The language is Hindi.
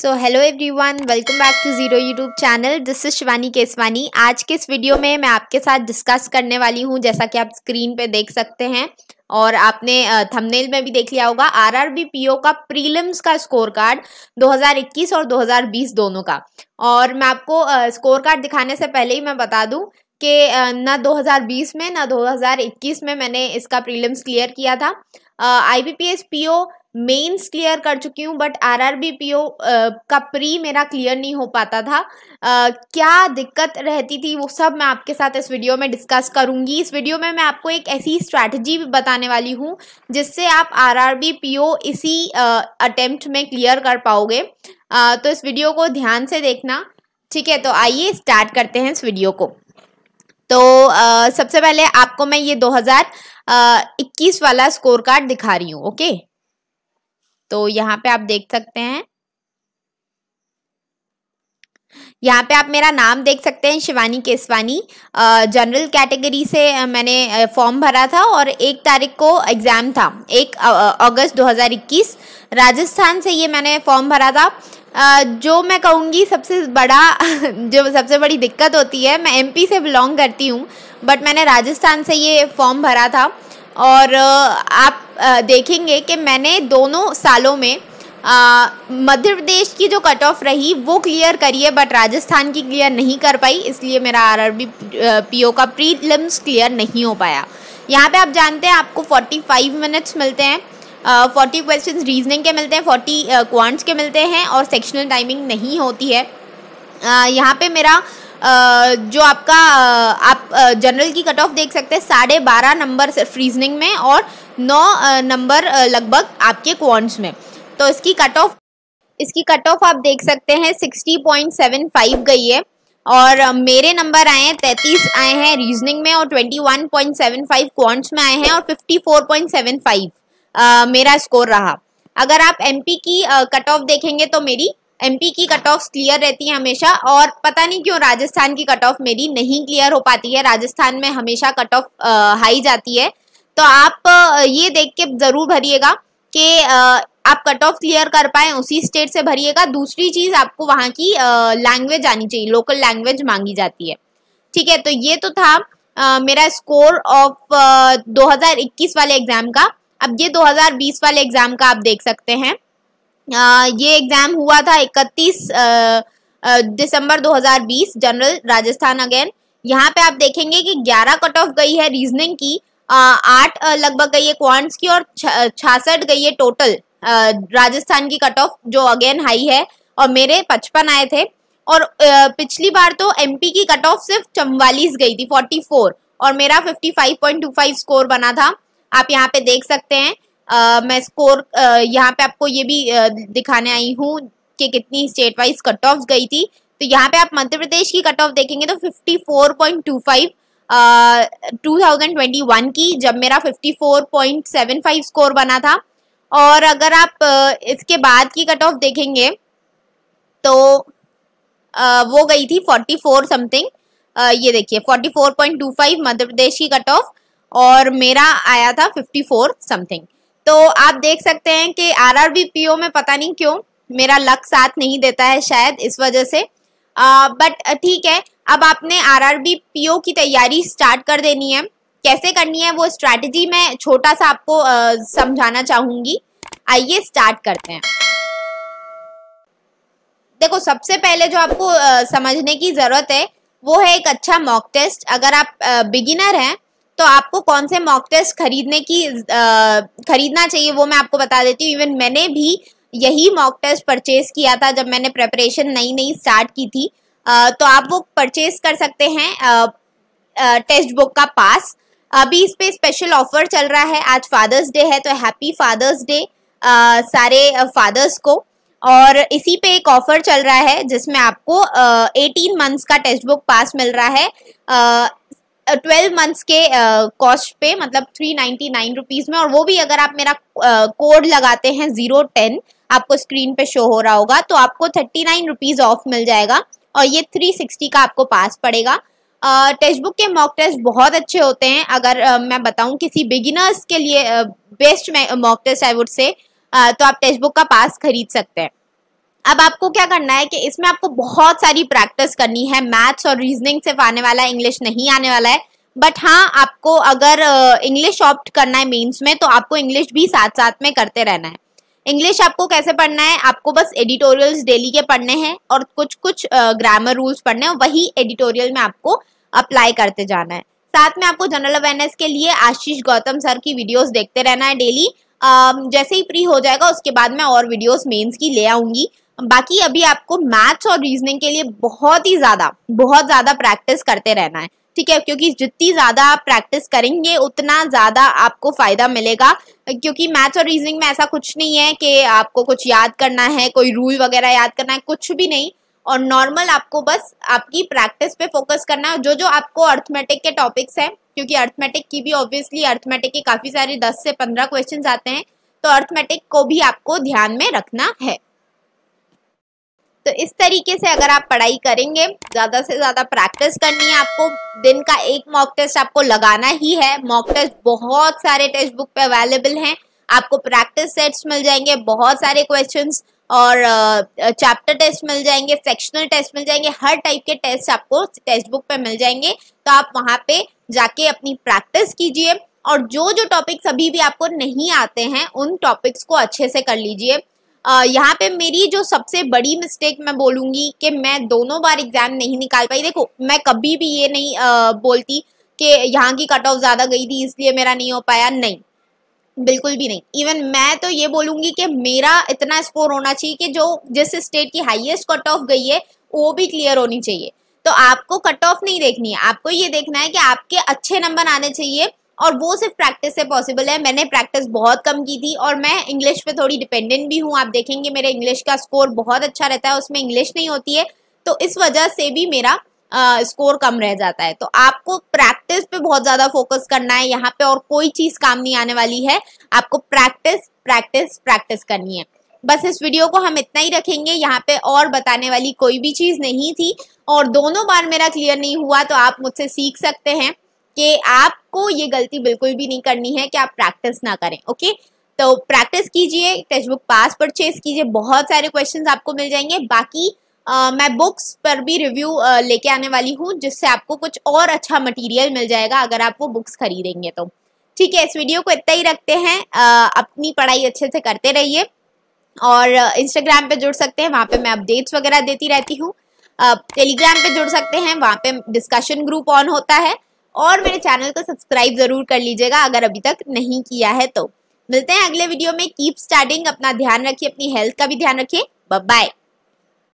so hello everyone welcome back to zero YouTube channel this is Shivani Keswani आज के इस वीडियो में मैं आपके साथ डिस्कस करने वाली हूँ जैसा कि आप स्क्रीन पे देख सकते हैं और आपने थंबनेल में भी देख लिया होगा आरआरबी पीओ का प्रीलिम्स का स्कोर कार्ड 2021 और 2020 दोनों का और मैं आपको स्कोर कार्ड दिखाने से पहले ही मैं बता दूँ कि ना 2020 में ना 2021 में मैंने इसका प्रीलिम्स क्लियर किया था I B P S P O mains clear कर चुकी हूँ but R R B P O का प्री मेरा क्लियर नहीं हो पाता था uh, क्या दिक्कत रहती थी वो सब मैं आपके साथ इस वीडियो में डिस्कस करूँगी इस वीडियो में मैं आपको एक ऐसी स्ट्रैटेजी भी बताने वाली हूँ जिससे आप R R B P O इसी अटेम्प्ट में क्लियर कर पाओगे uh, तो इस वीडियो को ध्यान से देखना ठीक है तो आइए स्टार्ट करते हैं इस वीडियो को तो uh, सबसे पहले आपको मैं ये दो हज़ार इक्कीस वाला स्कोर कार्ड दिखा रही हूँ ओके तो यहाँ पे आप देख सकते हैं यहाँ पे आप मेरा नाम देख सकते हैं शिवानी केसवानी जनरल कैटेगरी से मैंने फॉर्म भरा था और एक तारीख को एग्ज़ाम था एक अगस्त 2021 राजस्थान से ये मैंने फॉर्म भरा था जो मैं कहूँगी सबसे बड़ा जो सबसे बड़ी दिक्कत होती है मैं एमपी से बिलोंग करती हूँ बट मैंने राजस्थान से ये फॉर्म भरा था और आप देखेंगे कि मैंने दोनों सालों में मध्य प्रदेश की जो कट ऑफ रही वो क्लियर करी है बट राजस्थान की क्लियर नहीं कर पाई इसलिए मेरा आरआरबी पीओ का प्रीलिम्स क्लियर नहीं हो पाया यहाँ पे आप जानते हैं आपको 45 मिनट्स मिलते हैं फोर्टी क्वेश्चन रीजनिंग के मिलते हैं फोर्टी क्वांट्स के मिलते हैं और सेक्शनल टाइमिंग नहीं होती है यहाँ पर मेरा जो आपका आप जनरल की कट ऑफ देख सकते हैं साढ़े बारह नंबर फ्रीजनिंग में और नौ नंबर लगभग आपके क्वांट्स में तो इसकी कट ऑफ इसकी कट ऑफ आप देख सकते हैं सिक्सटी पॉइंट सेवन फाइव गई है और मेरे नंबर आए हैं तैतीस आए हैं रीजनिंग में और twenty one point seven five quants में आए हैं और fifty four point seven five मेरा स्कोर रहा अगर आप एमपी की कट uh, ऑफ देखेंगे तो मेरी एमपी की कट ऑफ क्लियर रहती है हमेशा और पता नहीं क्यों राजस्थान की कट ऑफ मेरी नहीं क्लियर हो पाती है राजस्थान में हमेशा कट ऑफ हाई जाती है तो आप ये देख के ज़रूर भरिएगा कि आप कट ऑफ क्लियर कर पाए उसी स्टेट से भरिएगा दूसरी चीज़ आपको वहाँ की लैंग्वेज आनी चाहिए लोकल लैंग्वेज मांगी जाती है ठीक है तो ये तो था आ, मेरा स्कोर ऑफ 2021 वाले एग्ज़ाम का अब ये 2020 वाले एग्ज़ाम का आप देख सकते हैं ये एग्ज़ाम हुआ था 31 दिसंबर 2020 जनरल राजस्थान अगेन यहाँ पे आप देखेंगे कि 11 कट ऑफ गई है रीजनिंग की आठ लगभग गई है क्वांट्स की और छियासठ गई है टोटल राजस्थान की कट ऑफ जो अगेन हाई है और मेरे पचपन आए थे और पिछली बार तो एमपी की कट ऑफ सिर्फ चौवालीस गई थी 44 और मेरा 55.25 स्कोर बना था आप यहाँ पे देख सकते हैं मैं स्कोर यहाँ पे आपको ये भी दिखाने आई हूँ कि कितनी स्टेट वाइज कट ऑफ गई थी तो यहाँ पे आप मध्य प्रदेश की कट ऑफ देखेंगे तो 54.25 2021 की जब मेरा 54.75 स्कोर बना था और अगर आप इसके बाद की कट ऑफ देखेंगे तो वो गई थी 44 समथिंग ये देखिए 44.25 मध्य प्रदेश की कट ऑफ और मेरा आया था 54 समथिंग तो आप देख सकते हैं कि पी ओ में पता नहीं क्यों मेरा लक साथ नहीं देता है शायद इस वजह से आ, बट ठीक है अब आपने पी ओ की तैयारी स्टार्ट कर देनी है कैसे करनी है वो स्ट्रैटेजी मैं छोटा सा आपको समझाना चाहूंगी आइए स्टार्ट करते हैं देखो सबसे पहले जो आपको आ, समझने की ज़रूरत है वो है एक अच्छा मॉक टेस्ट अगर आप बिगिनर हैं तो आपको कौन से मॉक टेस्ट खरीदने की आ, खरीदना चाहिए वो मैं आपको बता देती हूँ इवन मैंने भी यही मॉक टेस्ट परचेज किया था जब मैंने प्रेपरेशन नई नई स्टार्ट की थी आ, तो आप वो परचेज कर सकते हैं आ, आ, टेस्ट बुक का पास अभी इस पर स्पेशल ऑफर चल रहा है आज फादर्स डे है तो हैप्पी फादर्स डे सारे फादर्स को और इसी पे एक ऑफर चल रहा है जिसमें आपको एटीन मंथ्स का टेक्स्ट बुक पास मिल रहा है ट्वेल्व मंथ्स के कॉस्ट पे मतलब थ्री नाइन्टी नाइन रुपीज़ में और वो भी अगर आप मेरा कोड लगाते हैं ज़ीरो टेन आपको स्क्रीन पे शो हो रहा होगा तो आपको थर्टी नाइन रुपीज़ ऑफ मिल जाएगा और ये थ्री सिक्सटी का आपको पास पड़ेगा टेक्स्ट बुक के मॉक टेस्ट बहुत अच्छे होते हैं अगर आ, मैं बताऊँ किसी बिगिनर्स के लिए best mock test I would say तो आप टेक्स्ट बुक का पास खरीद सकते हैं अब आपको क्या करना है कि इसमें आपको बहुत सारी प्रैक्टिस करनी है मैथ्स और रीजनिंग सिर्फ आने वाला है इंग्लिश नहीं आने वाला है बट हाँ आपको अगर इंग्लिश ऑप्ट करना है मेंस में तो आपको इंग्लिश भी साथ साथ में करते रहना है इंग्लिश आपको कैसे पढ़ना है आपको बस एडिटोरियल्स डेली के पढ़ने हैं और कुछ कुछ ग्रामर रूल्स पढ़ने हैं वही एडिटोरियल में आपको अप्लाई करते जाना है साथ में आपको जनरल अवेयरनेस के लिए आशीष गौतम सर की वीडियोस देखते रहना है डेली जैसे ही फ्री हो जाएगा उसके बाद मैं और वीडियोस मेंस की ले आऊंगी बाकी अभी आपको मैथ्स और रीजनिंग के लिए बहुत ही ज़्यादा बहुत ज़्यादा प्रैक्टिस करते रहना है ठीक है क्योंकि जितनी ज़्यादा आप प्रैक्टिस करेंगे उतना ज़्यादा आपको फ़ायदा मिलेगा क्योंकि मैथ्स और रीजनिंग में ऐसा कुछ नहीं है कि आपको कुछ याद करना है कोई रूल वगैरह याद करना है कुछ भी नहीं और नॉर्मल आपको बस आपकी प्रैक्टिस पे फोकस करना है जो जो आपको अर्थमेटिक के टॉपिक्स हैं क्योंकि अर्थमेटिक की भी ऑब्वियसली अर्थमेटिक के काफ़ी सारे दस से पंद्रह क्वेश्चन आते हैं तो अर्थमेटिक को भी आपको ध्यान में रखना है तो इस तरीके से अगर आप पढ़ाई करेंगे ज़्यादा से ज़्यादा प्रैक्टिस करनी है आपको दिन का एक मॉक टेस्ट आपको लगाना ही है मॉक टेस्ट बहुत सारे टेक्स्ट बुक पे अवेलेबल हैं आपको प्रैक्टिस सेट्स मिल जाएंगे बहुत सारे क्वेश्चंस और चैप्टर टेस्ट मिल जाएंगे सेक्शनल टेस्ट मिल जाएंगे हर टाइप के टेस्ट आपको टेक्स्ट बुक पे मिल जाएंगे तो आप वहाँ पे जाके अपनी प्रैक्टिस कीजिए और जो जो टॉपिक्स अभी भी आपको नहीं आते हैं उन टॉपिक्स को अच्छे से कर लीजिए यहाँ पे मेरी जो सबसे बड़ी मिस्टेक मैं बोलूंगी कि मैं दोनों बार एग्ज़ाम नहीं निकाल पाई देखो मैं कभी भी ये नहीं आ, बोलती कि यहाँ की कट ऑफ ज़्यादा गई थी इसलिए मेरा नहीं हो पाया नहीं बिल्कुल भी नहीं इवन मैं तो ये बोलूँगी कि मेरा इतना स्कोर होना चाहिए कि जो जिस स्टेट की हाइएस्ट कट ऑफ गई है वो भी क्लियर होनी चाहिए तो आपको कट ऑफ नहीं देखनी है आपको ये देखना है कि आपके अच्छे नंबर आने चाहिए और वो सिर्फ प्रैक्टिस से पॉसिबल है मैंने प्रैक्टिस बहुत कम की थी और मैं इंग्लिश पे थोड़ी डिपेंडेंट भी हूँ आप देखेंगे मेरे इंग्लिश का स्कोर बहुत अच्छा रहता है उसमें इंग्लिश नहीं होती है तो इस वजह से भी मेरा स्कोर uh, कम रह जाता है तो आपको प्रैक्टिस पे बहुत ज़्यादा फोकस करना है यहाँ पे और कोई चीज़ काम नहीं आने वाली है आपको प्रैक्टिस प्रैक्टिस प्रैक्टिस करनी है बस इस वीडियो को हम इतना ही रखेंगे यहाँ पे और बताने वाली कोई भी चीज़ नहीं थी और दोनों बार मेरा क्लियर नहीं हुआ तो आप मुझसे सीख सकते हैं कि आपको ये गलती बिल्कुल भी नहीं करनी है कि आप प्रैक्टिस ना करें ओके तो प्रैक्टिस कीजिए टेक्स्ट बुक पास परचेज कीजिए बहुत सारे क्वेश्चन आपको मिल जाएंगे बाकी आ, मैं बुक्स पर भी रिव्यू लेके आने वाली हूँ जिससे आपको कुछ और अच्छा मटेरियल मिल जाएगा अगर आप वो बुक्स खरीदेंगे तो ठीक है इस वीडियो को इतना ही रखते हैं आ, अपनी पढ़ाई अच्छे से करते रहिए और इंस्टाग्राम पे जुड़ सकते हैं वहाँ पे मैं अपडेट्स वगैरह देती रहती हूँ टेलीग्राम पे जुड़ सकते हैं वहाँ पे डिस्कशन ग्रुप ऑन होता है और मेरे चैनल को सब्सक्राइब ज़रूर कर लीजिएगा अगर अभी तक नहीं किया है तो मिलते हैं अगले वीडियो में कीप स्टार्टिंग अपना ध्यान रखिए अपनी हेल्थ का भी ध्यान रखिए बाय